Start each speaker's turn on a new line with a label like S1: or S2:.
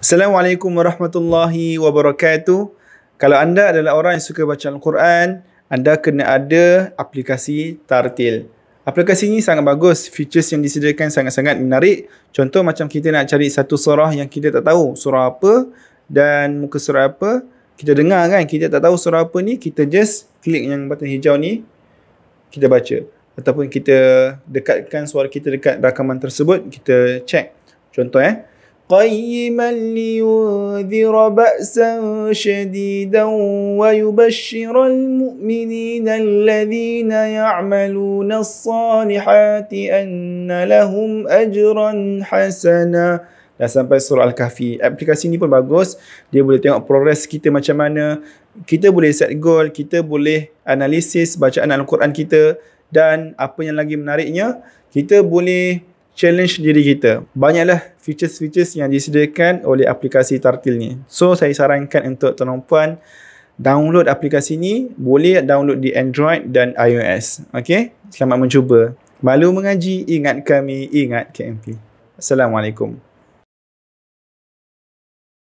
S1: Assalamualaikum warahmatullahi wabarakatuh. Kalau anda adalah orang yang suka baca Al-Quran, anda kena ada aplikasi Tartil. Aplikasi ini sangat bagus. Features yang disediakan sangat-sangat menarik. Contoh macam kita nak cari satu surah yang kita tak tahu surah apa dan muka surah apa. Kita dengar kan, kita tak tahu surah apa ni, kita just klik yang button hijau ni, kita baca. Ataupun kita dekatkan suara kita dekat rakaman tersebut, kita check. Contoh eh. قيما لينذر باسا شديدا ويبشر المؤمنين الذين يعملون الصالحات ان لهم اجرا حسنا Dah sampai surah Al-Kahfi. Aplikasi ni pun bagus. Dia boleh tengok progres kita macam mana. Kita boleh set goal. Kita boleh analisis bacaan Al-Quran kita. Dan apa yang lagi menariknya, kita boleh challenge diri kita. Banyaklah features-features yang disediakan oleh aplikasi Tartil ni. So saya sarankan untuk tuan puan download aplikasi ni, boleh download di Android dan iOS. Okay, selamat mencuba. Malu mengaji, ingat kami, ingat KMP. Assalamualaikum.